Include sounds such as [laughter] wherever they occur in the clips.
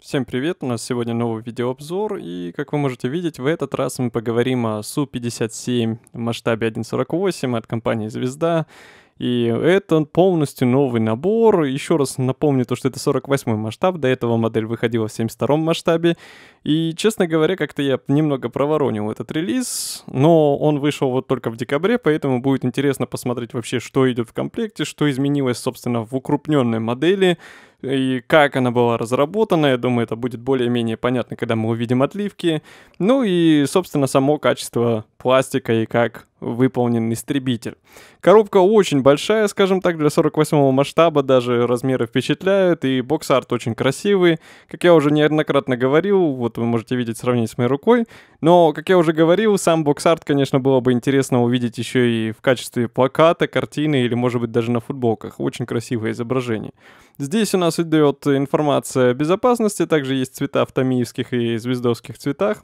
Всем привет, у нас сегодня новый видеообзор, и как вы можете видеть, в этот раз мы поговорим о Су-57 в масштабе 1.48 от компании «Звезда», и это полностью новый набор. Еще раз напомню то, что это 48 масштаб. До этого модель выходила в 72 масштабе. И, честно говоря, как-то я немного проворонил этот релиз. Но он вышел вот только в декабре, поэтому будет интересно посмотреть вообще, что идет в комплекте, что изменилось, собственно, в укрупненной модели и как она была разработана. Я думаю, это будет более-менее понятно, когда мы увидим отливки. Ну и, собственно, само качество пластика и как выполнен истребитель. Коробка очень большая, скажем так, для 48 масштаба, даже размеры впечатляют, и бокс-арт очень красивый. Как я уже неоднократно говорил, вот вы можете видеть сравнить с моей рукой, но, как я уже говорил, сам бокс-арт, конечно, было бы интересно увидеть еще и в качестве плаката, картины или, может быть, даже на футболках. Очень красивое изображение. Здесь у нас идет информация о безопасности, также есть цвета в томиевских и звездовских цветах.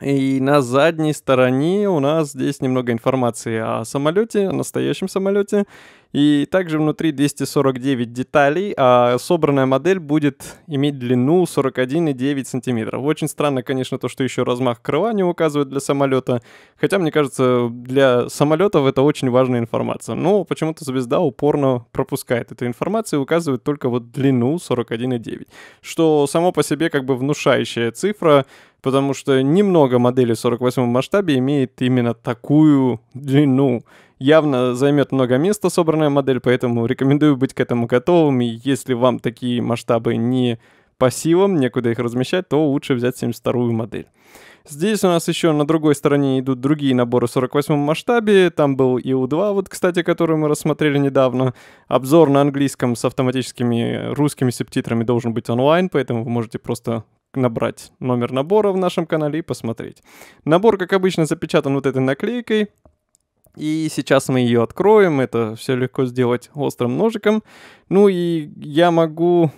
И на задней стороне у нас здесь немного информации о самолете, о настоящем самолете и также внутри 249 деталей, а собранная модель будет иметь длину 41,9 см. Очень странно, конечно, то, что еще размах крыла не указывает для самолета, хотя, мне кажется, для самолетов это очень важная информация. Но почему-то звезда упорно пропускает эту информацию и указывает только вот длину 41,9, что само по себе как бы внушающая цифра, потому что немного моделей в 48 масштабе имеет именно такую длину. Явно займет много места собранная модель, поэтому рекомендую быть к этому готовым. И если вам такие масштабы не по силам, некуда их размещать, то лучше взять 72 модель. Здесь у нас еще на другой стороне идут другие наборы в 48 масштабе. Там был и у 2 вот, кстати, который мы рассмотрели недавно. Обзор на английском с автоматическими русскими субтитрами должен быть онлайн, поэтому вы можете просто набрать номер набора в нашем канале и посмотреть. Набор, как обычно, запечатан вот этой наклейкой. И сейчас мы ее откроем. Это все легко сделать острым ножиком. Ну и я могу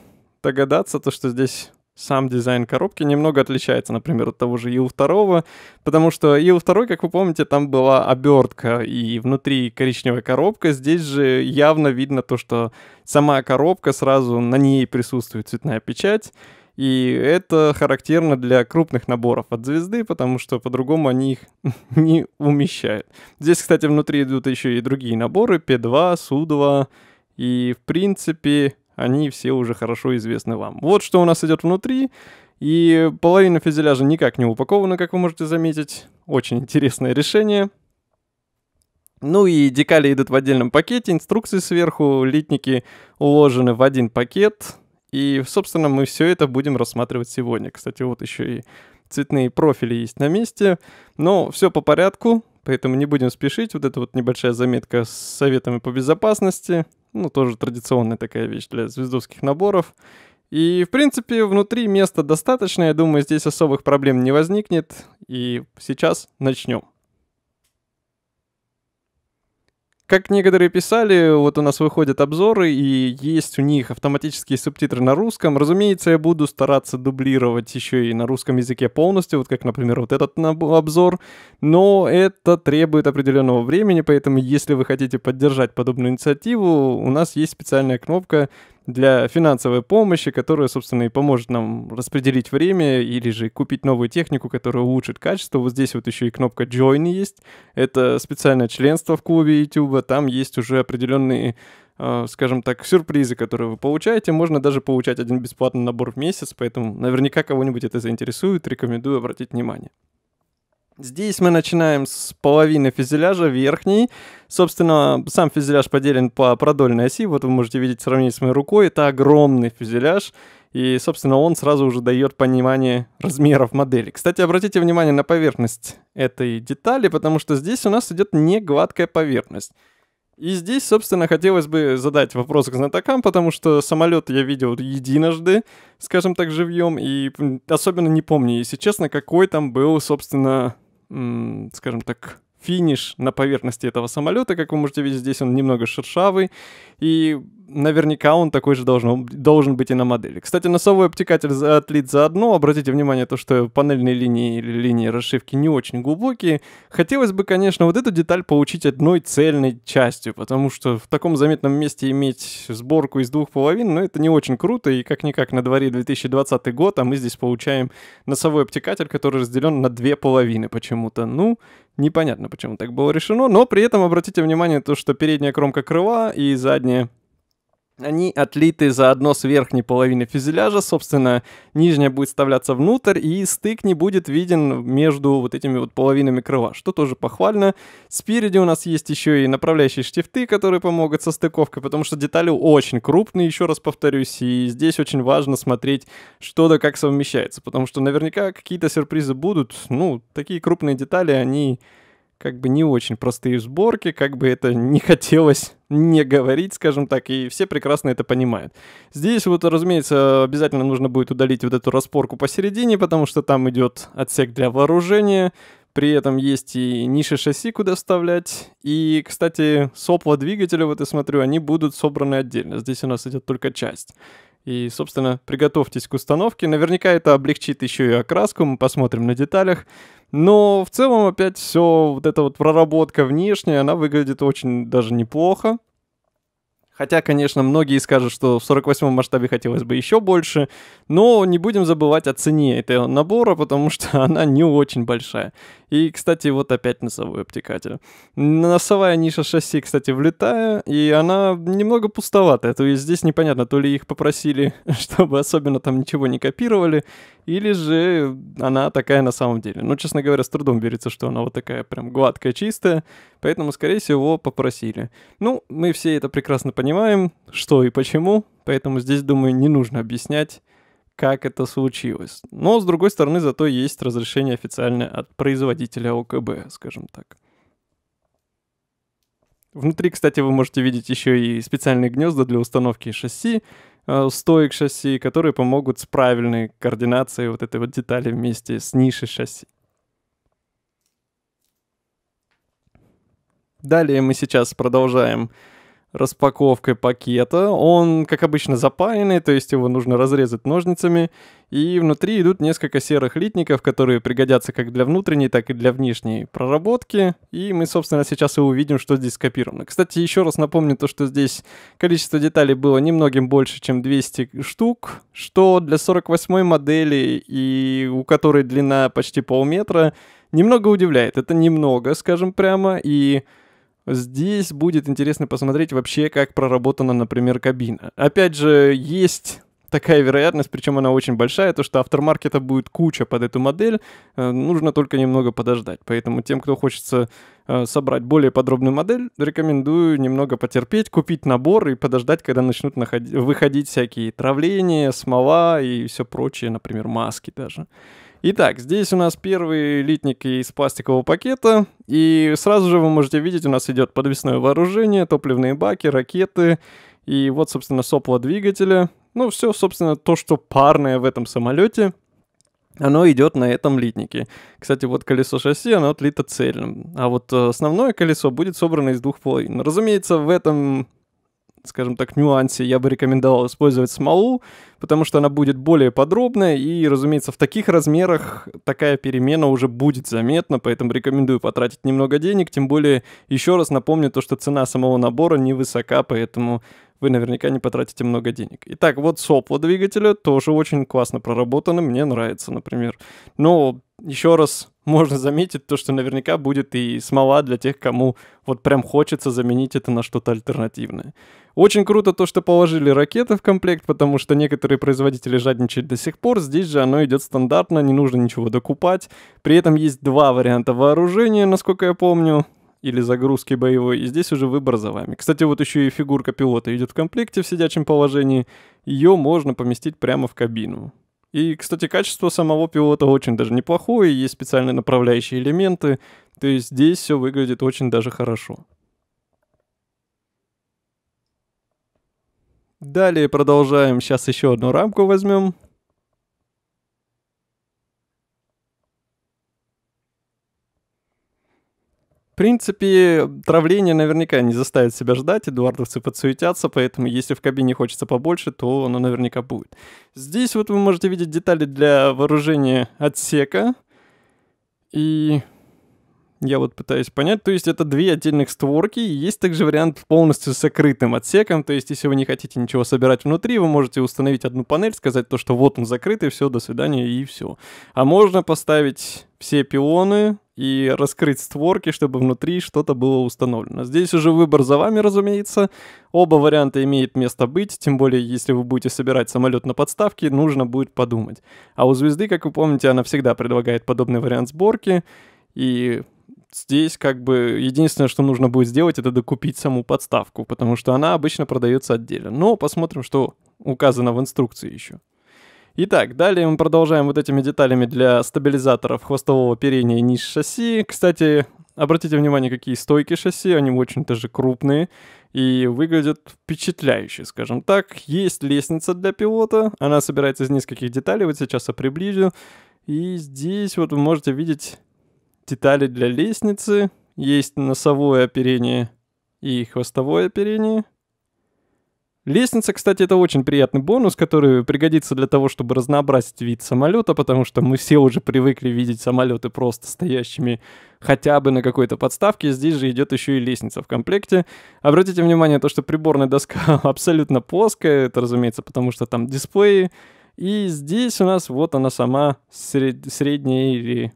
догадаться, то, что здесь сам дизайн коробки немного отличается, например, от того же ИУ-2, потому что ИУ-2, как вы помните, там была обертка и внутри коричневая коробка, здесь же явно видно то, что сама коробка сразу на ней присутствует цветная печать, и это характерно для крупных наборов от звезды, потому что по-другому они их [laughs] не умещают. Здесь, кстати, внутри идут еще и другие наборы, P2, SU2, и, в принципе, они все уже хорошо известны вам. Вот что у нас идет внутри. И половина фюзеляжа никак не упакована, как вы можете заметить. Очень интересное решение. Ну и декали идут в отдельном пакете, инструкции сверху, литники уложены в один пакет. И, собственно, мы все это будем рассматривать сегодня. Кстати, вот еще и цветные профили есть на месте. Но все по порядку, поэтому не будем спешить. Вот это вот небольшая заметка с советами по безопасности. Ну, тоже традиционная такая вещь для звездовских наборов. И, в принципе, внутри места достаточно. Я думаю, здесь особых проблем не возникнет. И сейчас начнем. Как некоторые писали, вот у нас выходят обзоры, и есть у них автоматические субтитры на русском. Разумеется, я буду стараться дублировать еще и на русском языке полностью, вот как, например, вот этот обзор. Но это требует определенного времени, поэтому если вы хотите поддержать подобную инициативу, у нас есть специальная кнопка для финансовой помощи, которая, собственно, и поможет нам распределить время или же купить новую технику, которая улучшит качество. Вот здесь вот еще и кнопка Join есть. Это специальное членство в клубе YouTube. Там есть уже определенные э, скажем так, сюрпризы, которые вы получаете. Можно даже получать один бесплатный набор в месяц, поэтому наверняка кого-нибудь это заинтересует, рекомендую обратить внимание. Здесь мы начинаем с половины фюзеляжа верхней. Собственно, сам фюзеляж поделен по продольной оси. Вот вы можете видеть сравнить с моей рукой. Это огромный фюзеляж. И, собственно, он сразу уже дает понимание размеров модели. Кстати, обратите внимание на поверхность этой детали, потому что здесь у нас идет не гладкая поверхность. И здесь, собственно, хотелось бы задать вопрос к знатокам, потому что самолет я видел единожды, скажем так, живьем, и особенно не помню, если честно, какой там был, собственно, скажем так, финиш на поверхности этого самолета. Как вы можете видеть, здесь он немного шершавый. И наверняка он такой же должен, должен быть и на модели. Кстати, носовой обтекатель отлит заодно. Обратите внимание, то, что панельные линии или линии расшивки не очень глубокие. Хотелось бы, конечно, вот эту деталь получить одной цельной частью, потому что в таком заметном месте иметь сборку из двух половин, ну, это не очень круто, и как-никак на дворе 2020 год, а мы здесь получаем носовой обтекатель, который разделен на две половины почему-то. Ну, непонятно, почему так было решено, но при этом обратите внимание то, что передняя кромка крыла и задняя они отлиты заодно с верхней половины фюзеляжа, собственно, нижняя будет вставляться внутрь, и стык не будет виден между вот этими вот половинами крыла, что тоже похвально. Спереди у нас есть еще и направляющие штифты, которые помогут со стыковкой, потому что детали очень крупные, еще раз повторюсь, и здесь очень важно смотреть, что да как совмещается, потому что наверняка какие-то сюрпризы будут, ну, такие крупные детали, они как бы не очень простые сборки, как бы это не хотелось не говорить, скажем так, и все прекрасно это понимают. Здесь вот, разумеется, обязательно нужно будет удалить вот эту распорку посередине, потому что там идет отсек для вооружения, при этом есть и ниши шасси, куда вставлять. И, кстати, сопла двигателя, вот я смотрю, они будут собраны отдельно. Здесь у нас идет только часть. И, собственно, приготовьтесь к установке. Наверняка это облегчит еще и окраску, мы посмотрим на деталях. Но в целом опять все, вот эта вот проработка внешняя, она выглядит очень даже неплохо. Хотя, конечно, многие скажут, что в 48-м масштабе хотелось бы еще больше, но не будем забывать о цене этого набора, потому что [laughs] она не очень большая. И, кстати, вот опять носовой обтекатель. Носовая ниша шасси, кстати, влетая, и она немного пустоватая. То есть здесь непонятно, то ли их попросили, [laughs] чтобы особенно там ничего не копировали, или же она такая на самом деле. Но, ну, честно говоря, с трудом верится, что она вот такая прям гладкая, чистая, поэтому, скорее всего, попросили. Ну, мы все это прекрасно понимаем, что и почему, поэтому здесь, думаю, не нужно объяснять, как это случилось. Но, с другой стороны, зато есть разрешение официальное от производителя ОКБ, скажем так. Внутри, кстати, вы можете видеть еще и специальные гнезда для установки шасси, э, стоек шасси, которые помогут с правильной координацией вот этой вот детали вместе с нишей шасси. Далее мы сейчас продолжаем распаковкой пакета. Он, как обычно, запаянный, то есть его нужно разрезать ножницами. И внутри идут несколько серых литников, которые пригодятся как для внутренней, так и для внешней проработки. И мы, собственно, сейчас и увидим, что здесь скопировано. Кстати, еще раз напомню то, что здесь количество деталей было немногим больше, чем 200 штук, что для 48 модели, и у которой длина почти полметра, немного удивляет. Это немного, скажем прямо, и Здесь будет интересно посмотреть вообще, как проработана, например, кабина. Опять же, есть такая вероятность, причем она очень большая, то что автормаркета будет куча под эту модель, э, нужно только немного подождать. Поэтому тем, кто хочется э, собрать более подробную модель, рекомендую немного потерпеть, купить набор и подождать, когда начнут находить, выходить всякие травления, смола и все прочее, например, маски даже. Итак, здесь у нас первый литник из пластикового пакета, и сразу же вы можете видеть, у нас идет подвесное вооружение, топливные баки, ракеты, и вот, собственно, сопло двигателя. Ну, все, собственно, то, что парное в этом самолете, оно идет на этом литнике. Кстати, вот колесо шасси, оно отлито цельным. А вот э, основное колесо будет собрано из двух половин. Разумеется, в этом скажем так, нюансе, я бы рекомендовал использовать смолу, потому что она будет более подробная, и, разумеется, в таких размерах такая перемена уже будет заметна, поэтому рекомендую потратить немного денег, тем более, еще раз напомню то, что цена самого набора невысока, поэтому вы наверняка не потратите много денег. Итак, вот сопло двигателя тоже очень классно проработано, мне нравится, например. Но еще раз можно заметить то, что наверняка будет и смола для тех, кому вот прям хочется заменить это на что-то альтернативное. Очень круто то, что положили ракеты в комплект, потому что некоторые производители жадничают до сих пор. Здесь же оно идет стандартно, не нужно ничего докупать. При этом есть два варианта вооружения, насколько я помню или загрузки боевой, и здесь уже выбор за вами. Кстати, вот еще и фигурка пилота идет в комплекте в сидячем положении, ее можно поместить прямо в кабину. И, кстати, качество самого пилота очень даже неплохое, есть специальные направляющие элементы, то есть здесь все выглядит очень даже хорошо. Далее продолжаем. Сейчас еще одну рамку возьмем. В принципе, травление наверняка не заставит себя ждать, эдуардовцы подсуетятся, поэтому если в кабине хочется побольше, то оно наверняка будет. Здесь вот вы можете видеть детали для вооружения отсека. И я вот пытаюсь понять. То есть это две отдельных створки. И есть также вариант полностью закрытым отсеком. То есть если вы не хотите ничего собирать внутри, вы можете установить одну панель, сказать то, что вот он закрытый, все, до свидания и все. А можно поставить все пионы, и раскрыть створки, чтобы внутри что-то было установлено. Здесь уже выбор за вами, разумеется. Оба варианта имеют место быть, тем более, если вы будете собирать самолет на подставке, нужно будет подумать. А у звезды, как вы помните, она всегда предлагает подобный вариант сборки, и Здесь как бы единственное, что нужно будет сделать, это докупить саму подставку, потому что она обычно продается отдельно. Но посмотрим, что указано в инструкции еще. Итак, далее мы продолжаем вот этими деталями для стабилизаторов хвостового оперения и ниш шасси. Кстати, обратите внимание, какие стойки шасси, они очень даже крупные и выглядят впечатляюще, скажем так. Есть лестница для пилота, она собирается из нескольких деталей, вот сейчас я приближу. И здесь вот вы можете видеть детали для лестницы, есть носовое оперение и хвостовое оперение. Лестница, кстати, это очень приятный бонус, который пригодится для того, чтобы разнообразить вид самолета, потому что мы все уже привыкли видеть самолеты просто стоящими хотя бы на какой-то подставке. Здесь же идет еще и лестница в комплекте. Обратите внимание то, что приборная доска [laughs] абсолютно плоская, это разумеется, потому что там дисплеи. И здесь у нас вот она сама средняя или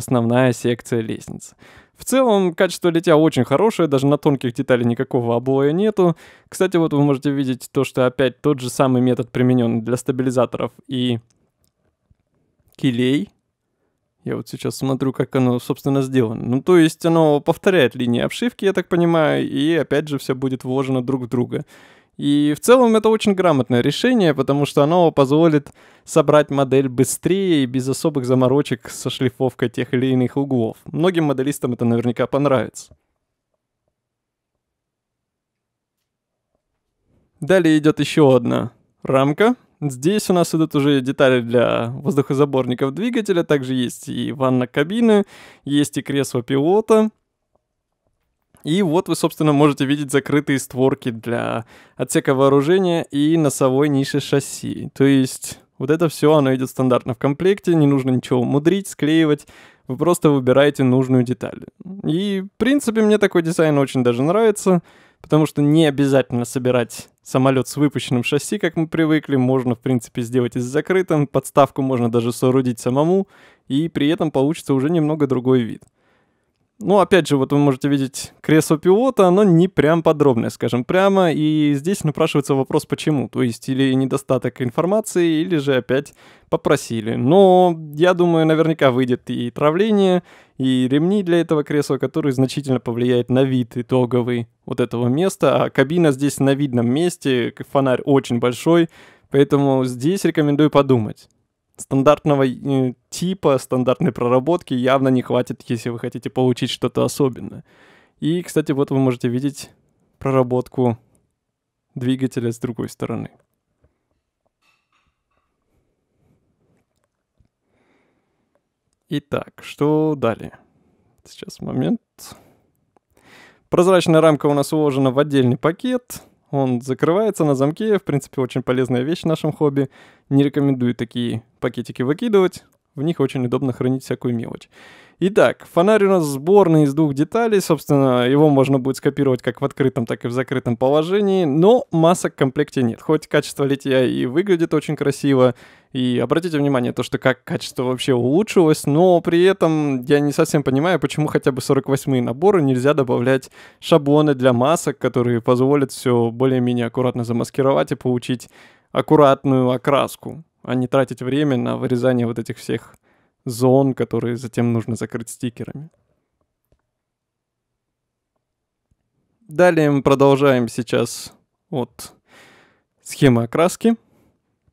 основная секция лестницы. В целом, качество литья очень хорошее, даже на тонких деталях никакого облоя нету. Кстати, вот вы можете видеть то, что опять тот же самый метод применен для стабилизаторов и килей. Я вот сейчас смотрю, как оно, собственно, сделано. Ну, то есть оно повторяет линии обшивки, я так понимаю, и опять же все будет вложено друг в друга. И в целом это очень грамотное решение, потому что оно позволит собрать модель быстрее и без особых заморочек со шлифовкой тех или иных углов. Многим моделистам это наверняка понравится. Далее идет еще одна рамка. Здесь у нас идут уже детали для воздухозаборников двигателя, также есть и ванна кабины, есть и кресло пилота, и вот вы, собственно, можете видеть закрытые створки для отсека вооружения и носовой ниши шасси. То есть вот это все, оно идет стандартно в комплекте, не нужно ничего мудрить, склеивать. Вы просто выбираете нужную деталь. И, в принципе, мне такой дизайн очень даже нравится, потому что не обязательно собирать самолет с выпущенным шасси, как мы привыкли. Можно, в принципе, сделать и с закрытым. Подставку можно даже соорудить самому. И при этом получится уже немного другой вид. Ну, опять же, вот вы можете видеть кресло пилота, оно не прям подробное, скажем прямо, и здесь напрашивается вопрос, почему. То есть, или недостаток информации, или же опять попросили. Но, я думаю, наверняка выйдет и травление, и ремни для этого кресла, которые значительно повлияют на вид итоговый вот этого места. А кабина здесь на видном месте, фонарь очень большой, поэтому здесь рекомендую подумать стандартного э, типа, стандартной проработки явно не хватит, если вы хотите получить что-то особенное. И, кстати, вот вы можете видеть проработку двигателя с другой стороны. Итак, что далее? Сейчас момент. Прозрачная рамка у нас уложена в отдельный пакет. Он закрывается на замке, в принципе, очень полезная вещь в нашем хобби. Не рекомендую такие пакетики выкидывать, в них очень удобно хранить всякую мелочь. Итак, фонарь у нас сборный из двух деталей. Собственно, его можно будет скопировать как в открытом, так и в закрытом положении. Но масок в комплекте нет. Хоть качество литья и выглядит очень красиво, и обратите внимание, то, что как качество вообще улучшилось, но при этом я не совсем понимаю, почему хотя бы 48-е наборы нельзя добавлять шаблоны для масок, которые позволят все более-менее аккуратно замаскировать и получить аккуратную окраску, а не тратить время на вырезание вот этих всех зон, которые затем нужно закрыть стикерами. Далее мы продолжаем сейчас от схемы окраски.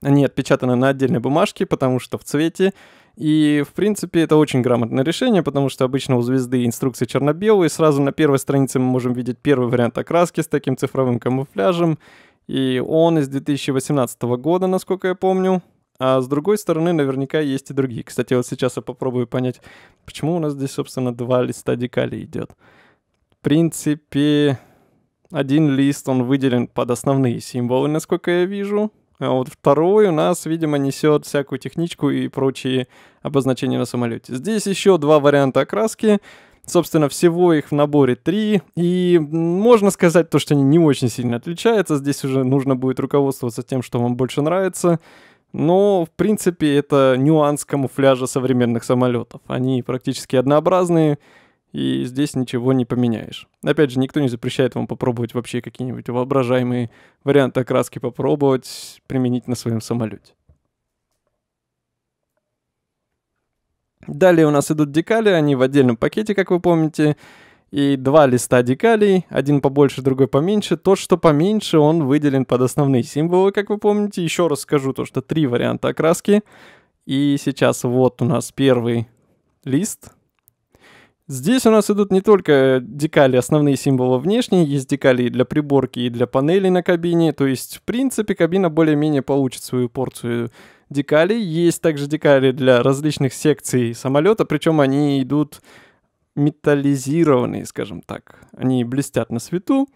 Они отпечатаны на отдельной бумажке, потому что в цвете. И, в принципе, это очень грамотное решение, потому что обычно у звезды инструкции черно-белые. Сразу на первой странице мы можем видеть первый вариант окраски с таким цифровым камуфляжем. И он из 2018 года, насколько я помню. А с другой стороны, наверняка есть и другие. Кстати, вот сейчас я попробую понять, почему у нас здесь, собственно, два листа декали идет. В принципе, один лист, он выделен под основные символы, насколько я вижу. А вот второй у нас, видимо, несет всякую техничку и прочие обозначения на самолете. Здесь еще два варианта окраски. Собственно, всего их в наборе три. И можно сказать то, что они не очень сильно отличаются. Здесь уже нужно будет руководствоваться тем, что вам больше нравится. Но, в принципе, это нюанс камуфляжа современных самолетов. Они практически однообразные, и здесь ничего не поменяешь. Опять же, никто не запрещает вам попробовать вообще какие-нибудь воображаемые варианты окраски попробовать применить на своем самолете. Далее у нас идут декали, они в отдельном пакете, как вы помните и два листа декалей, один побольше, другой поменьше. Тот, что поменьше, он выделен под основные символы, как вы помните. Еще раз скажу то, что три варианта окраски. И сейчас вот у нас первый лист. Здесь у нас идут не только декали, основные символы внешние, есть декали для приборки, и для панелей на кабине. То есть, в принципе, кабина более-менее получит свою порцию декалей. Есть также декали для различных секций самолета, причем они идут металлизированные, скажем так. Они блестят на свету,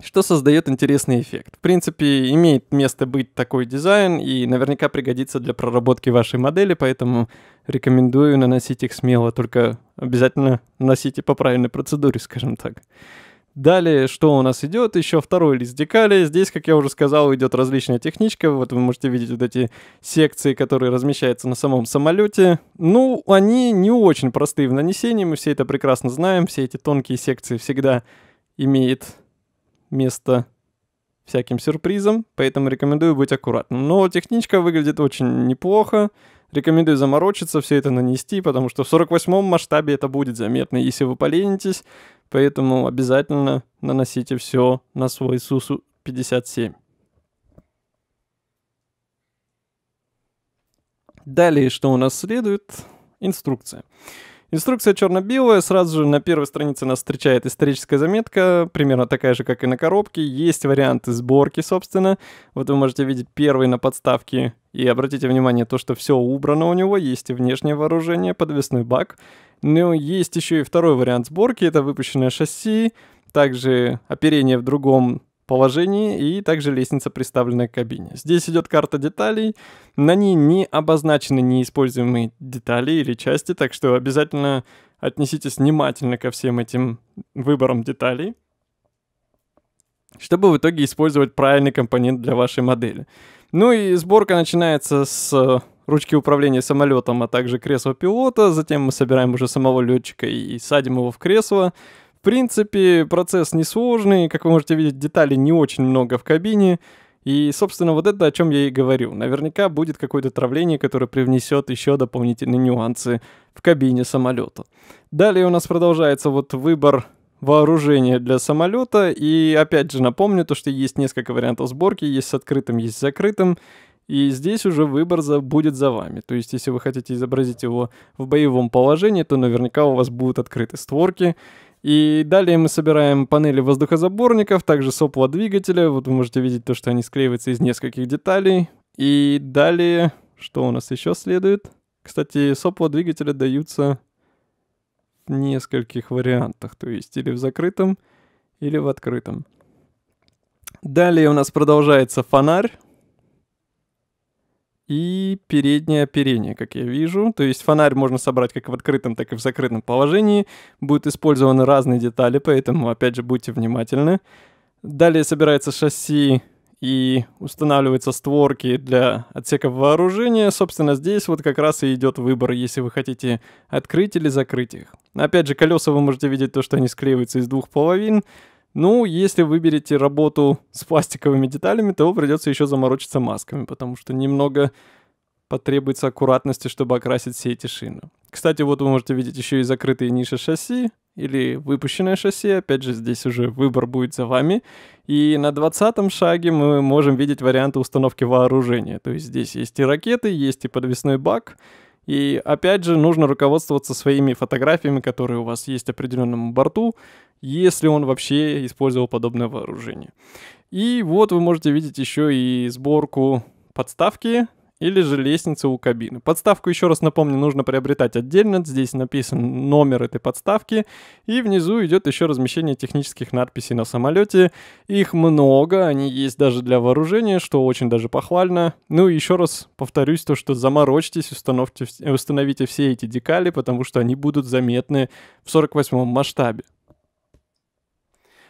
что создает интересный эффект. В принципе, имеет место быть такой дизайн и наверняка пригодится для проработки вашей модели, поэтому рекомендую наносить их смело, только обязательно наносите по правильной процедуре, скажем так. Далее, что у нас идет? Еще второй лист декали. Здесь, как я уже сказал, идет различная техничка. Вот вы можете видеть вот эти секции, которые размещаются на самом самолете. Ну, они не очень простые в нанесении, мы все это прекрасно знаем. Все эти тонкие секции всегда имеют место всяким сюрпризом, поэтому рекомендую быть аккуратным. Но техничка выглядит очень неплохо. Рекомендую заморочиться, все это нанести, потому что в 48-м масштабе это будет заметно. Если вы поленитесь, Поэтому обязательно наносите все на свой Сусу 57. Далее, что у нас следует? Инструкция. Инструкция черно-белая, сразу же на первой странице нас встречает историческая заметка, примерно такая же, как и на коробке. Есть варианты сборки, собственно. Вот вы можете видеть первый на подставке. И обратите внимание, то, что все убрано у него, есть и внешнее вооружение, подвесной бак. Ну, есть еще и второй вариант сборки, это выпущенное шасси, также оперение в другом положении и также лестница, приставленная к кабине. Здесь идет карта деталей, на ней не обозначены неиспользуемые детали или части, так что обязательно отнеситесь внимательно ко всем этим выборам деталей, чтобы в итоге использовать правильный компонент для вашей модели. Ну и сборка начинается с э, ручки управления самолетом, а также кресла пилота. Затем мы собираем уже самого летчика и садим его в кресло. В принципе, процесс несложный. Как вы можете видеть, деталей не очень много в кабине. И, собственно, вот это, о чем я и говорю. Наверняка будет какое-то травление, которое привнесет еще дополнительные нюансы в кабине самолета. Далее у нас продолжается вот выбор вооружение для самолета. И опять же напомню, то, что есть несколько вариантов сборки, есть с открытым, есть с закрытым. И здесь уже выбор за, будет за вами. То есть, если вы хотите изобразить его в боевом положении, то наверняка у вас будут открыты створки. И далее мы собираем панели воздухозаборников, также сопла двигателя. Вот вы можете видеть то, что они склеиваются из нескольких деталей. И далее, что у нас еще следует? Кстати, сопла двигателя даются нескольких вариантах, то есть или в закрытом, или в открытом. Далее у нас продолжается фонарь и переднее оперение, как я вижу. То есть фонарь можно собрать как в открытом, так и в закрытом положении. Будут использованы разные детали, поэтому, опять же, будьте внимательны. Далее собирается шасси и устанавливаются створки для отсеков вооружения. Собственно, здесь вот как раз и идет выбор, если вы хотите открыть или закрыть их. Опять же, колеса вы можете видеть то, что они склеиваются из двух половин. Ну, если выберете работу с пластиковыми деталями, то придется еще заморочиться масками, потому что немного потребуется аккуратности, чтобы окрасить все эти шины. Кстати, вот вы можете видеть еще и закрытые ниши шасси, или выпущенное шасси. Опять же, здесь уже выбор будет за вами. И на 20 шаге мы можем видеть варианты установки вооружения. То есть здесь есть и ракеты, есть и подвесной бак. И опять же, нужно руководствоваться своими фотографиями, которые у вас есть определенному борту, если он вообще использовал подобное вооружение. И вот вы можете видеть еще и сборку подставки или же лестницы у кабины. Подставку, еще раз напомню, нужно приобретать отдельно. Здесь написан номер этой подставки. И внизу идет еще размещение технических надписей на самолете. Их много, они есть даже для вооружения, что очень даже похвально. Ну и еще раз повторюсь то, что заморочьтесь, установьте, установите все эти декали, потому что они будут заметны в 48-м масштабе.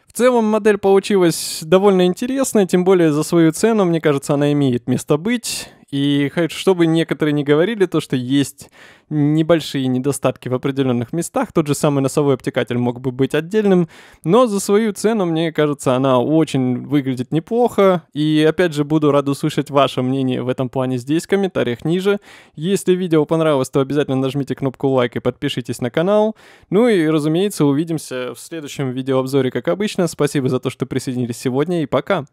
В целом модель получилась довольно интересная, тем более за свою цену, мне кажется, она имеет место быть. И чтобы некоторые не говорили, то, что есть небольшие недостатки в определенных местах, тот же самый носовой обтекатель мог бы быть отдельным, но за свою цену, мне кажется, она очень выглядит неплохо. И опять же, буду рад услышать ваше мнение в этом плане здесь, в комментариях ниже. Если видео понравилось, то обязательно нажмите кнопку лайк и подпишитесь на канал. Ну и, разумеется, увидимся в следующем видеообзоре, как обычно. Спасибо за то, что присоединились сегодня и пока!